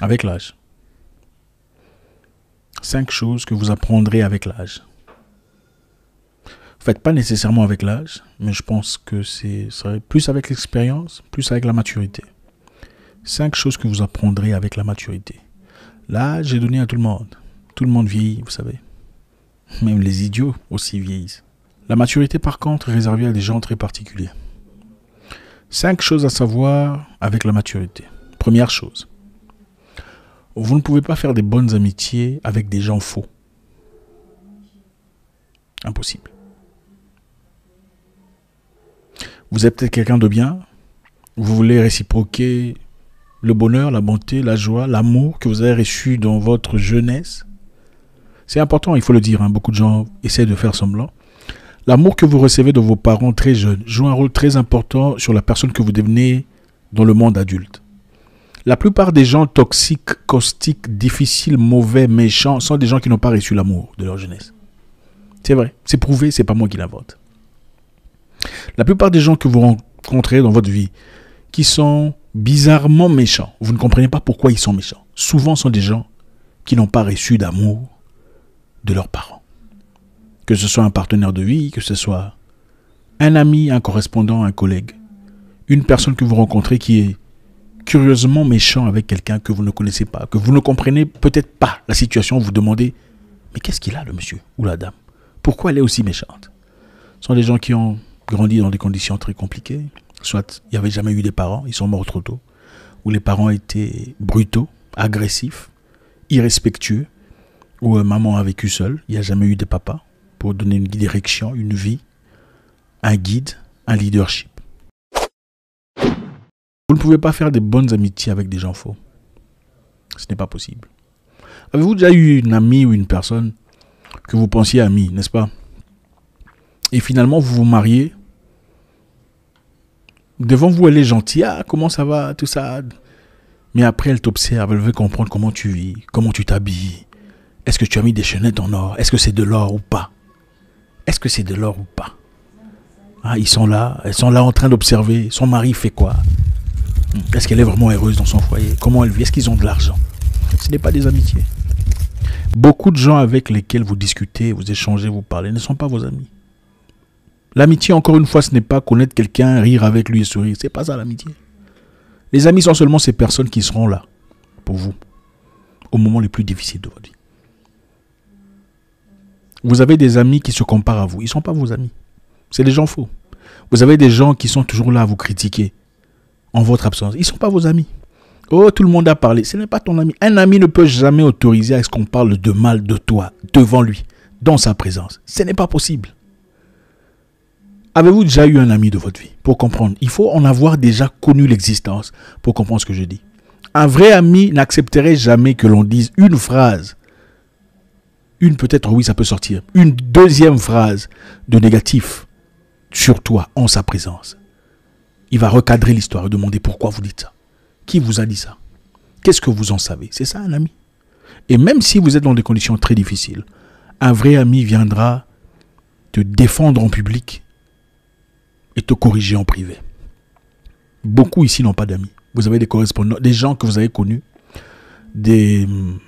avec l'âge. Cinq choses que vous apprendrez avec l'âge. Vous faites pas nécessairement avec l'âge, mais je pense que c'est plus avec l'expérience, plus avec la maturité. Cinq choses que vous apprendrez avec la maturité. L'âge est donné à tout le monde. Tout le monde vieillit, vous savez. Même les idiots aussi vieillissent. La maturité, par contre, est réservée à des gens très particuliers. Cinq choses à savoir avec la maturité. Première chose, vous ne pouvez pas faire des bonnes amitiés avec des gens faux. Impossible. Vous êtes peut-être quelqu'un de bien, vous voulez réciproquer le bonheur, la bonté, la joie, l'amour que vous avez reçu dans votre jeunesse. C'est important, il faut le dire, hein. beaucoup de gens essaient de faire semblant. L'amour que vous recevez de vos parents très jeunes joue un rôle très important sur la personne que vous devenez dans le monde adulte. La plupart des gens toxiques, caustiques, difficiles, mauvais, méchants sont des gens qui n'ont pas reçu l'amour de leur jeunesse. C'est vrai, c'est prouvé, c'est pas moi qui l'invente. La plupart des gens que vous rencontrez dans votre vie qui sont bizarrement méchants, vous ne comprenez pas pourquoi ils sont méchants. Souvent sont des gens qui n'ont pas reçu d'amour de leurs parents que ce soit un partenaire de vie, que ce soit un ami, un correspondant, un collègue, une personne que vous rencontrez qui est curieusement méchant avec quelqu'un que vous ne connaissez pas, que vous ne comprenez peut-être pas la situation, vous demandez mais qu'est-ce qu'il a le monsieur ou la dame Pourquoi elle est aussi méchante Ce sont des gens qui ont grandi dans des conditions très compliquées, soit il n'y avait jamais eu des parents, ils sont morts trop tôt, ou les parents étaient brutaux, agressifs, irrespectueux, ou euh, maman a vécu seule, il n'y a jamais eu de papa, pour donner une direction, une vie, un guide, un leadership. Vous ne pouvez pas faire des bonnes amitiés avec des gens faux. Ce n'est pas possible. Avez-vous déjà eu une amie ou une personne que vous pensiez amie, n'est-ce pas Et finalement, vous vous mariez. Devant vous, elle est gentille. Ah, comment ça va Tout ça. Mais après, elle t'observe. Elle veut comprendre comment tu vis, comment tu t'habilles. Est-ce que tu as mis des chaînettes en or Est-ce que c'est de l'or ou pas est-ce que c'est de l'or ou pas ah, Ils sont là, elles sont là en train d'observer, son mari fait quoi hmm. Est-ce qu'elle est vraiment heureuse dans son foyer Comment elle vit Est-ce qu'ils ont de l'argent Ce n'est pas des amitiés. Beaucoup de gens avec lesquels vous discutez, vous échangez, vous parlez ne sont pas vos amis. L'amitié, encore une fois, ce n'est pas connaître quelqu'un, rire avec lui et sourire. Ce n'est pas ça l'amitié. Les amis sont seulement ces personnes qui seront là pour vous au moment le plus difficile de votre vie. Vous avez des amis qui se comparent à vous. Ils ne sont pas vos amis. C'est des gens faux. Vous avez des gens qui sont toujours là à vous critiquer en votre absence. Ils ne sont pas vos amis. Oh, tout le monde a parlé. Ce n'est pas ton ami. Un ami ne peut jamais autoriser à ce qu'on parle de mal de toi devant lui, dans sa présence. Ce n'est pas possible. Avez-vous déjà eu un ami de votre vie Pour comprendre, il faut en avoir déjà connu l'existence pour comprendre ce que je dis. Un vrai ami n'accepterait jamais que l'on dise une phrase une peut-être, oui, ça peut sortir, une deuxième phrase de négatif sur toi en sa présence, il va recadrer l'histoire et demander pourquoi vous dites ça. Qui vous a dit ça Qu'est-ce que vous en savez C'est ça un ami. Et même si vous êtes dans des conditions très difficiles, un vrai ami viendra te défendre en public et te corriger en privé. Beaucoup ici n'ont pas d'amis. Vous avez des correspondants, des gens que vous avez connus, des hum,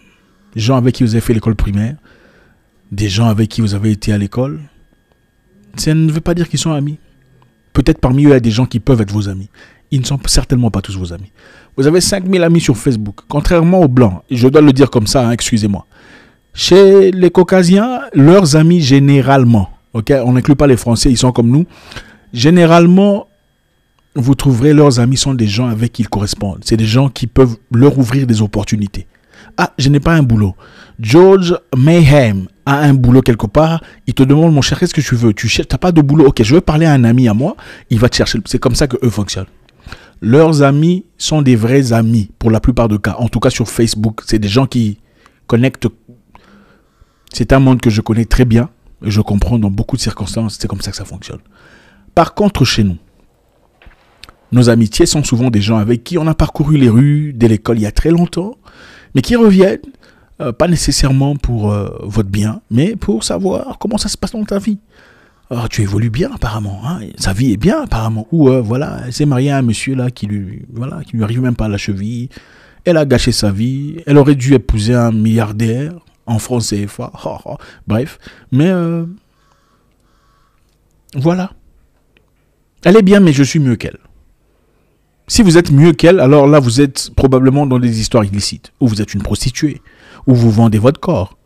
gens avec qui vous avez fait l'école primaire, des gens avec qui vous avez été à l'école, ça ne veut pas dire qu'ils sont amis. Peut-être parmi eux, il y a des gens qui peuvent être vos amis. Ils ne sont certainement pas tous vos amis. Vous avez 5000 amis sur Facebook, contrairement aux Blancs. Je dois le dire comme ça, hein, excusez-moi. Chez les Caucasiens, leurs amis généralement, ok, on n'inclut pas les Français, ils sont comme nous, généralement, vous trouverez leurs amis sont des gens avec qui ils correspondent. C'est des gens qui peuvent leur ouvrir des opportunités. Ah, je n'ai pas un boulot. George Mayhem, à un boulot quelque part, il te demande, mon cher, qu'est-ce que tu veux Tu n'as pas de boulot Ok, je veux parler à un ami à moi, il va te chercher. C'est comme ça que eux fonctionnent. Leurs amis sont des vrais amis, pour la plupart de cas. En tout cas, sur Facebook, c'est des gens qui connectent. C'est un monde que je connais très bien. Et je comprends dans beaucoup de circonstances, c'est comme ça que ça fonctionne. Par contre, chez nous, nos amitiés sont souvent des gens avec qui on a parcouru les rues dès l'école il y a très longtemps, mais qui reviennent euh, pas nécessairement pour euh, votre bien, mais pour savoir comment ça se passe dans ta vie. Alors, ah, tu évolues bien apparemment, hein sa vie est bien apparemment. Ou euh, voilà, elle s'est mariée à un monsieur là qui lui, voilà, qui lui arrive même pas à la cheville. Elle a gâché sa vie. Elle aurait dû épouser un milliardaire en France CFA. bref, mais voilà. Elle est bien, mais je suis mieux qu'elle. Si vous êtes mieux qu'elle, alors là, vous êtes probablement dans des histoires illicites, ou vous êtes une prostituée, où vous vendez votre corps.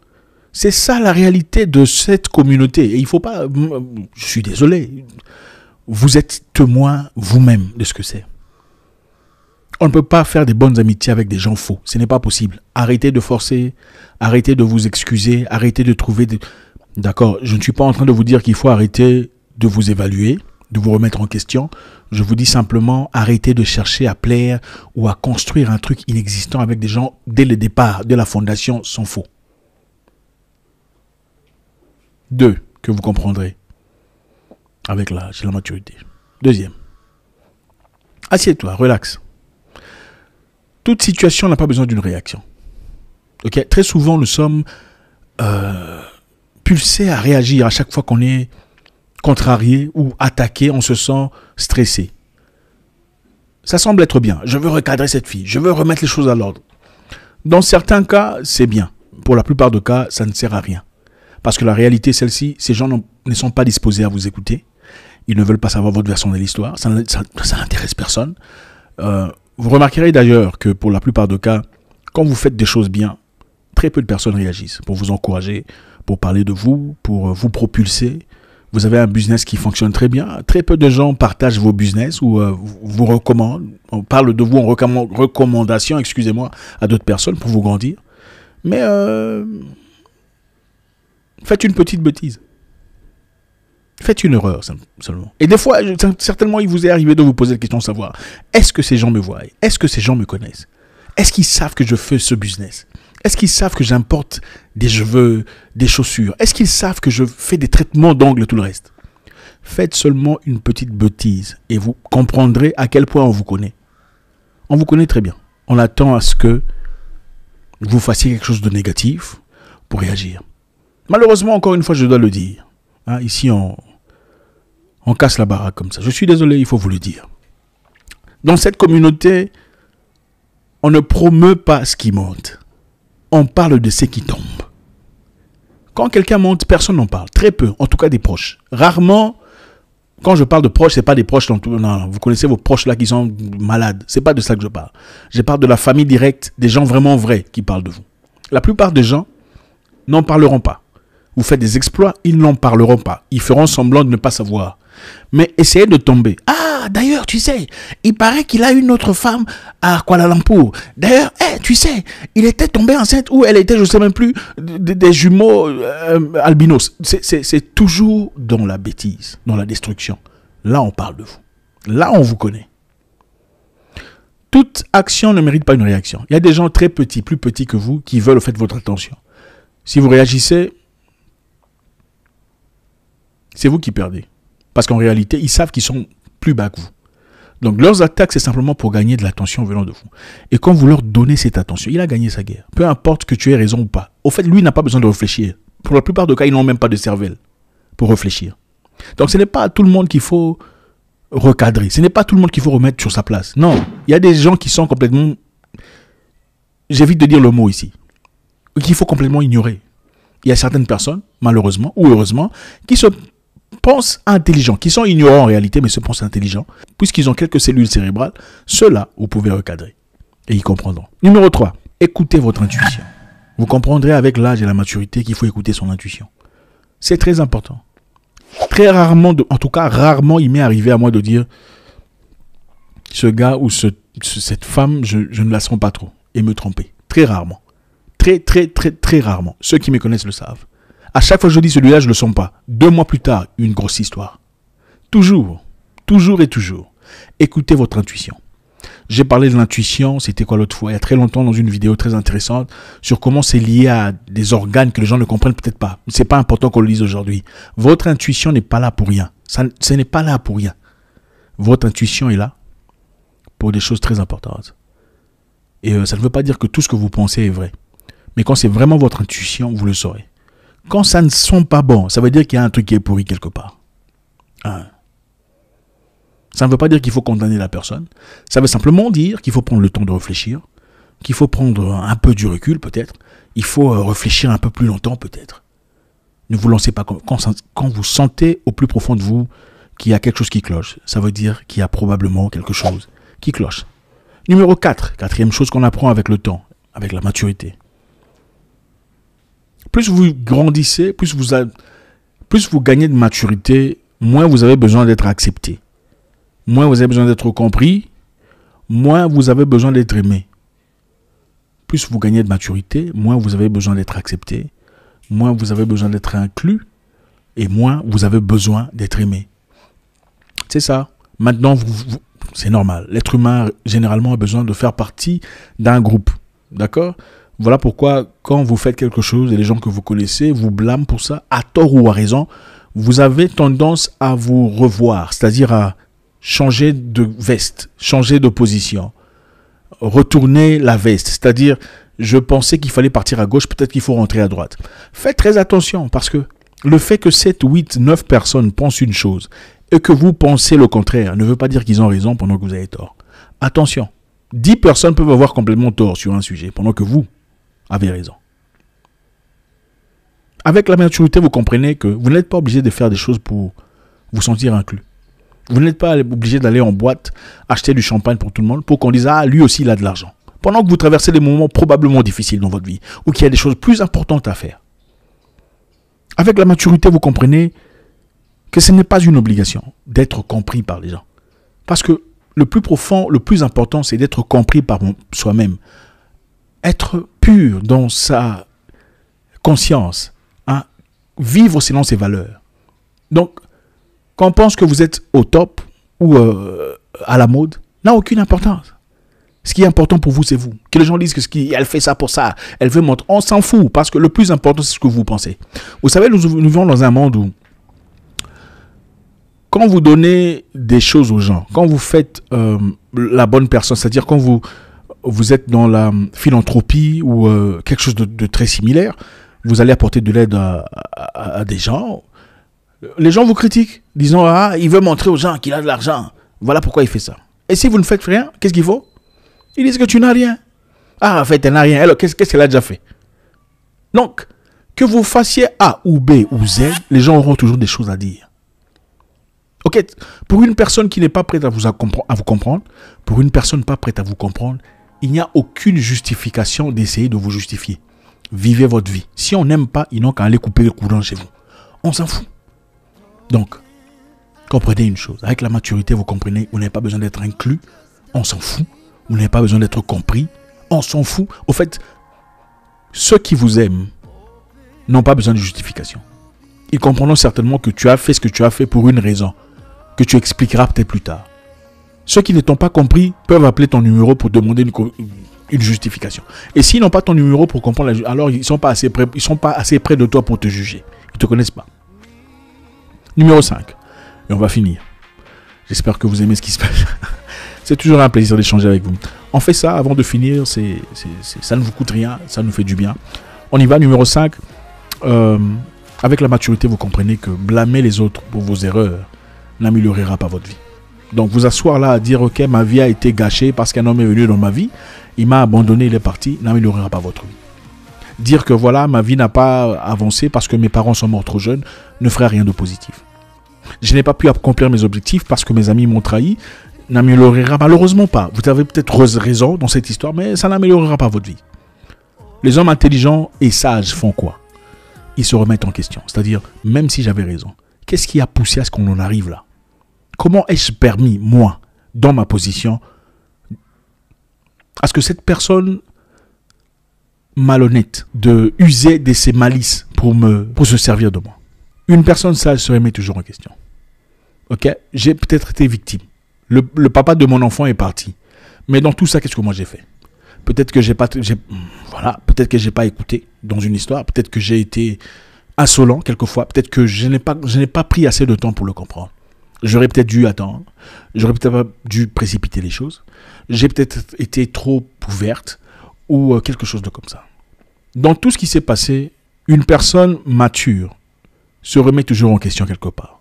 C'est ça la réalité de cette communauté. Et il faut pas... Je suis désolé. Vous êtes témoin vous-même de ce que c'est. On ne peut pas faire des bonnes amitiés avec des gens faux. Ce n'est pas possible. Arrêtez de forcer, arrêtez de vous excuser, arrêtez de trouver... D'accord, je ne suis pas en train de vous dire qu'il faut arrêter de vous évaluer, de vous remettre en question. Je vous dis simplement, arrêtez de chercher à plaire ou à construire un truc inexistant avec des gens dès le départ, de la fondation, sans faux. Deux, que vous comprendrez avec l'âge et la maturité. Deuxième, assieds-toi, relax. Toute situation n'a pas besoin d'une réaction. Très souvent, nous sommes euh, pulsés à réagir à chaque fois qu'on est contrarié ou attaqué, on se sent stressé. Ça semble être bien. Je veux recadrer cette fille. Je veux remettre les choses à l'ordre. Dans certains cas, c'est bien. Pour la plupart de cas, ça ne sert à rien. Parce que la réalité, celle-ci, ces gens ne sont pas disposés à vous écouter. Ils ne veulent pas savoir votre version de l'histoire. Ça, n'intéresse personne. Euh, vous remarquerez d'ailleurs que pour la plupart de cas, quand vous faites des choses bien, très peu de personnes réagissent pour vous encourager, pour parler de vous, pour euh, vous propulser, vous avez un business qui fonctionne très bien. Très peu de gens partagent vos business ou euh, vous recommandent. On parle de vous en recommandation, excusez-moi, à d'autres personnes pour vous grandir. Mais euh, faites une petite bêtise. Faites une erreur seulement. Et des fois, certainement, il vous est arrivé de vous poser la question savoir, est-ce que ces gens me voient Est-ce que ces gens me connaissent Est-ce qu'ils savent que je fais ce business est-ce qu'ils savent que j'importe des cheveux, des chaussures Est-ce qu'ils savent que je fais des traitements d'ongles et tout le reste Faites seulement une petite bêtise et vous comprendrez à quel point on vous connaît. On vous connaît très bien. On attend à ce que vous fassiez quelque chose de négatif pour réagir. Malheureusement, encore une fois, je dois le dire. Hein, ici, on, on casse la baraque comme ça. Je suis désolé, il faut vous le dire. Dans cette communauté, on ne promeut pas ce qui monte on parle de ce qui tombe Quand quelqu'un monte, personne n'en parle. Très peu, en tout cas des proches. Rarement, quand je parle de proches, c'est pas des proches. Non, vous connaissez vos proches là qui sont malades. C'est pas de ça que je parle. Je parle de la famille directe, des gens vraiment vrais qui parlent de vous. La plupart des gens n'en parleront pas. Vous faites des exploits, ils n'en parleront pas. Ils feront semblant de ne pas savoir. Mais essayez de tomber. Ah, ah, d'ailleurs, tu sais, il paraît qu'il a une autre femme à Kuala Lumpur. D'ailleurs, eh, tu sais, il était tombé enceinte ou elle était, je ne sais même plus, des, jumeaux euh, euh, albinos. C'est toujours dans la bêtise, dans la destruction. Là, on parle de vous. Là, on vous connaît. Toute action ne mérite pas une réaction. Il y a des gens très petits, plus petits que vous, qui veulent faire votre attention. Si vous réagissez, c'est vous qui perdez. Parce qu'en réalité, ils savent qu'ils sont plus bas que vous. Donc leurs attaques, c'est simplement pour gagner de l'attention venant de vous. Et quand vous leur donnez cette attention, il a gagné sa guerre. Peu importe que tu aies raison ou pas. Au fait, lui n'a pas besoin de réfléchir. Pour la plupart des cas, ils n'ont même pas de cervelle pour réfléchir. Donc ce n'est pas tout le monde qu'il faut recadrer. Ce n'est pas tout le monde qu'il faut remettre sur sa place. Non, il y a des gens qui sont complètement... J'évite de dire le mot ici. Qu'il faut complètement ignorer. Il y a certaines personnes, malheureusement ou heureusement, qui se pensent intelligents, qui sont ignorants en réalité, mais se pensent intelligents, puisqu'ils ont quelques cellules cérébrales, ceux-là, vous pouvez recadrer. Et ils comprendront. Numéro 3, écoutez votre intuition. Vous comprendrez avec l'âge et la maturité qu'il faut écouter son intuition. C'est très important. Très rarement, en tout cas rarement, il m'est arrivé à moi de dire ce gars ou cette femme, je, je ne la sens pas trop et me tromper. Très rarement. Très, très, très, très rarement. Ceux qui me connaissent le savent. À chaque fois que je dis celui-là, je ne le sens pas. Deux mois plus tard, une grosse histoire. Toujours, toujours et toujours. Écoutez votre intuition. J'ai parlé de l'intuition, c'était quoi l'autre fois, il y a très longtemps dans une vidéo très intéressante sur comment c'est lié à des organes que les gens ne comprennent peut-être pas. C'est pas important qu'on le dise aujourd'hui. Votre intuition n'est pas là pour rien. Ça, ce n'est pas là pour rien. Votre intuition est là pour des choses très importantes. Et euh, ça ne veut pas dire que tout ce que vous pensez est vrai. Mais quand c'est vraiment votre intuition, vous le saurez. Quand ça ne sent pas bon, ça veut dire qu'il y a un truc qui est pourri quelque part. Hein. Ça ne veut pas dire qu'il faut condamner la personne. Ça veut simplement dire qu'il faut prendre le temps de réfléchir, qu'il faut prendre un peu du recul peut-être. Il faut euh, réfléchir un peu plus longtemps peut-être. Ne vous lancez pas quand, quand vous sentez au plus profond de vous qu'il y a quelque chose qui cloche. Ça veut dire qu'il y a probablement quelque chose qui cloche. Numéro 4, quatrième chose qu'on apprend avec le temps, avec la maturité. Plus vous grandissez, plus vous, plus vous gagnez de maturité, moins vous avez besoin d'être accepté. Moins vous avez besoin d'être compris. Moins vous avez besoin d'être aimé. Plus vous gagnez de maturité, moins vous avez besoin d'être accepté. Moins vous avez besoin d'être inclus. Et moins vous avez besoin d'être aimé. C'est ça. Maintenant, c'est normal. L'être humain, généralement, a besoin de faire partie d'un groupe. D'accord voilà pourquoi quand vous faites quelque chose et les gens que vous connaissez vous blâment pour ça, à tort ou à raison, vous avez tendance à vous revoir, c'est-à-dire à changer de veste, changer de position, retourner la veste, c'est-à-dire je pensais qu'il fallait partir à gauche, peut-être qu'il faut rentrer à droite. Faites très attention parce que le fait que 7, 8, 9 personnes pensent une chose et que vous pensez le contraire ne veut pas dire qu'ils ont raison pendant que vous avez tort. Attention, 10 personnes peuvent avoir complètement tort sur un sujet pendant que vous, avait raison. Avec la maturité, vous comprenez que vous n'êtes pas obligé de faire des choses pour vous sentir inclus. Vous n'êtes pas obligé d'aller en boîte acheter du champagne pour tout le monde pour qu'on dise Ah, lui aussi, il a de l'argent. Pendant que vous traversez des moments probablement difficiles dans votre vie ou qu'il y a des choses plus importantes à faire. Avec la maturité, vous comprenez que ce n'est pas une obligation d'être compris par les gens. Parce que le plus profond, le plus important, c'est d'être compris par soi-même. Être dans sa conscience, à hein, vivre selon ses valeurs. Donc, qu'on pense que vous êtes au top ou euh, à la mode, n'a aucune importance. Ce qui est important pour vous, c'est vous. Que les gens disent que ce qui, elle fait ça pour ça, elle veut montrer, on s'en fout, parce que le plus important, c'est ce que vous pensez. Vous savez, nous, nous vivons dans un monde où, quand vous donnez des choses aux gens, quand vous faites euh, la bonne personne, c'est-à-dire quand vous vous êtes dans la philanthropie ou euh, quelque chose de, très similaire, vous allez apporter de l'aide à, des gens. Les gens vous critiquent, disant ah il veut montrer aux gens qu'il a de l'argent. Voilà pourquoi il fait ça. Et si vous ne faites rien, qu'est-ce qu'il faut Ils disent que tu n'as rien. Ah en fait elle n'a rien. Alors qu'est-ce qu'elle a déjà fait Donc que vous fassiez A ou B ou Z, les gens auront toujours des choses à dire. Ok, pour une personne qui n'est pas prête à vous, à vous comprendre, pour une personne pas prête à vous comprendre, il n'y a aucune justification d'essayer de vous justifier. Vivez votre vie. Si on n'aime pas, ils n'ont qu'à aller couper le courant chez vous. On s'en fout. Donc, comprenez une chose. Avec la maturité, vous comprenez, vous n'avez pas besoin d'être inclus. On s'en fout. Vous n'avez pas besoin d'être compris. On s'en fout. Au fait, ceux qui vous aiment n'ont pas besoin de justification. Ils comprennent certainement que tu as fait ce que tu as fait pour une raison, que tu expliqueras peut-être plus tard. Ceux qui ne t'ont pas compris peuvent appeler ton numéro pour demander une, justification. Et s'ils n'ont pas ton numéro pour comprendre, la, alors ils ne sont, pas assez près, sont pas assez près de toi pour te juger. Ils ne te connaissent pas. Numéro 5. Et on va finir. J'espère que vous aimez ce qui se passe. c'est toujours un plaisir d'échanger avec vous. On fait ça avant de finir. C'est, ça ne vous coûte rien. Ça nous fait du bien. On y va. Numéro 5. Euh, avec la maturité, vous comprenez que blâmer les autres pour vos erreurs n'améliorera pas votre vie. Donc vous asseoir là à dire ok ma vie a été gâchée parce qu'un homme est venu dans ma vie, il m'a abandonné, il est parti, n'améliorera pas votre vie. Dire que voilà ma vie n'a pas avancé parce que mes parents sont morts trop jeunes ne ferait rien de positif. Je n'ai pas pu accomplir mes objectifs parce que mes amis m'ont trahi, n'améliorera malheureusement pas. Vous avez peut-être raison dans cette histoire, mais ça n'améliorera pas votre vie. Les hommes intelligents et sages font quoi Ils se remettent en question. C'est-à-dire, même si j'avais raison, qu'est-ce qui a poussé à ce qu'on en arrive là Comment ai-je permis, moi, dans ma position, à ce que cette personne malhonnête de user de ses malices pour, me, pour se servir de moi Une personne sale se remet toujours en question. Ok J'ai peut-être été victime. Le, papa de mon enfant est parti. Mais dans tout ça, qu'est-ce que moi j'ai fait Peut-être que j'ai pas, voilà, peut-être que j'ai pas écouté dans une histoire. Peut-être que j'ai été insolent quelquefois. Peut-être que je n'ai pas, je n'ai pas pris assez de temps pour le comprendre. J'aurais peut-être dû attendre. Hein. J'aurais peut-être dû précipiter les choses. J'ai peut-être été trop ouverte ou euh, quelque chose de comme ça. Dans tout ce qui s'est passé, une personne mature se remet toujours en question quelque part.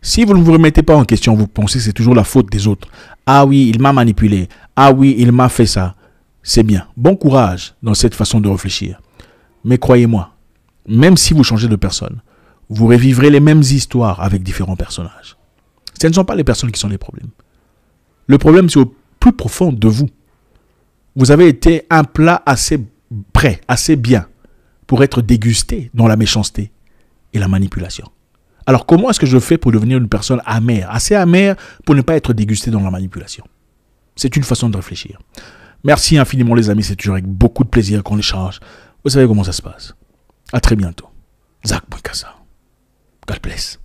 Si vous ne vous remettez pas en question, vous pensez que c'est toujours la faute des autres. Ah oui, il m'a manipulé. Ah oui, il m'a fait ça. C'est bien. Bon courage dans cette façon de réfléchir. Mais croyez-moi, même si vous changez de personne, vous revivrez les mêmes histoires avec différents personnages. Ce ne sont pas les personnes qui sont les problèmes. Le problème, c'est au plus profond de vous. Vous avez été un plat assez prêt, assez bien, pour être dégusté dans la méchanceté et la manipulation. Alors comment est-ce que je fais pour devenir une personne amère, assez amère pour ne pas être dégusté dans la manipulation C'est une façon de réfléchir. Merci infiniment les amis, c'est toujours avec beaucoup de plaisir qu'on échange. Vous savez comment ça se passe. À très bientôt. Zach Bouikassa. God bless.